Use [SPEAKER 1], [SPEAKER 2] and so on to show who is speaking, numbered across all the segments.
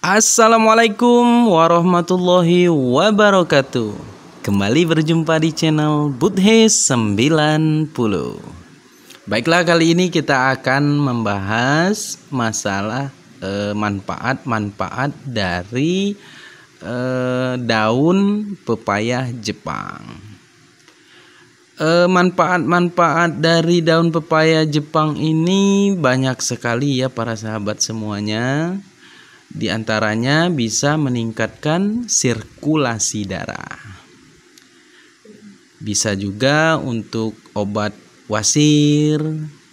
[SPEAKER 1] Assalamualaikum warahmatullahi wabarakatuh Kembali berjumpa di channel Budhe 90 Baiklah kali ini kita akan membahas masalah eh, manfaat-manfaat eh, dari eh, daun pepaya Jepang eh, Manfaat-manfaat dari daun pepaya Jepang ini banyak sekali ya para sahabat semuanya di antaranya bisa meningkatkan sirkulasi darah. Bisa juga untuk obat wasir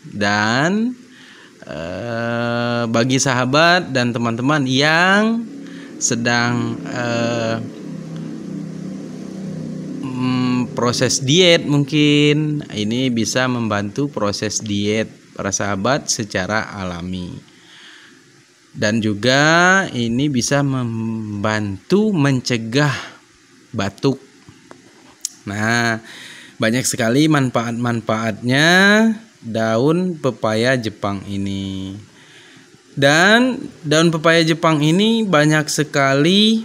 [SPEAKER 1] dan eh, bagi sahabat dan teman-teman yang sedang eh, mm, proses diet mungkin ini bisa membantu proses diet para sahabat secara alami dan juga ini bisa membantu mencegah batuk. Nah, banyak sekali manfaat-manfaatnya daun pepaya Jepang ini. Dan daun pepaya Jepang ini banyak sekali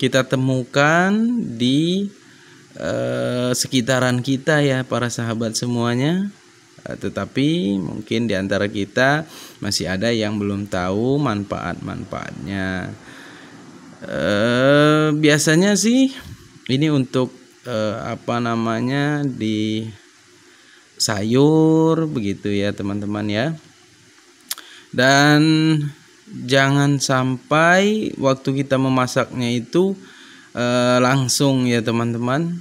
[SPEAKER 1] kita temukan di eh, sekitaran kita ya para sahabat semuanya. Eh, tetapi mungkin di antara kita masih ada yang belum tahu manfaat-manfaatnya. Eh, biasanya sih ini untuk eh, apa namanya di sayur begitu ya teman-teman ya. Dan jangan sampai waktu kita memasaknya itu langsung ya teman-teman.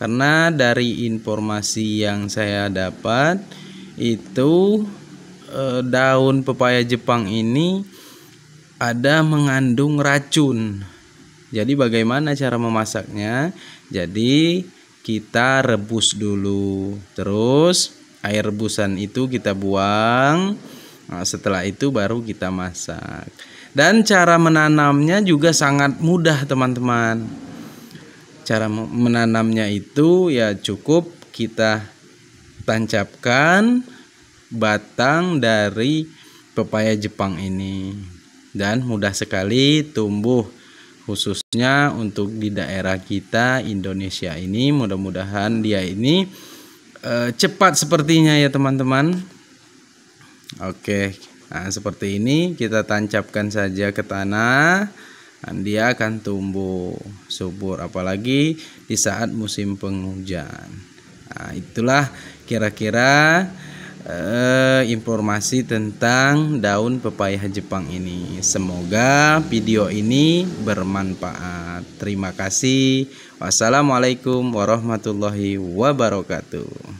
[SPEAKER 1] Karena dari informasi yang saya dapat itu eh, daun pepaya Jepang ini ada mengandung racun. Jadi bagaimana cara memasaknya? Jadi kita rebus dulu. Terus air rebusan itu kita buang. Nah, setelah itu baru kita masak. Dan cara menanamnya juga sangat mudah, teman-teman cara menanamnya itu ya cukup kita tancapkan batang dari pepaya Jepang ini dan mudah sekali tumbuh khususnya untuk di daerah kita Indonesia ini mudah-mudahan dia ini e, cepat sepertinya ya teman-teman oke nah seperti ini kita tancapkan saja ke tanah dan dia akan tumbuh subur apalagi di saat musim penghujan nah, itulah kira-kira eh, informasi tentang daun pepaya Jepang ini semoga video ini bermanfaat terima kasih wassalamualaikum warahmatullahi wabarakatuh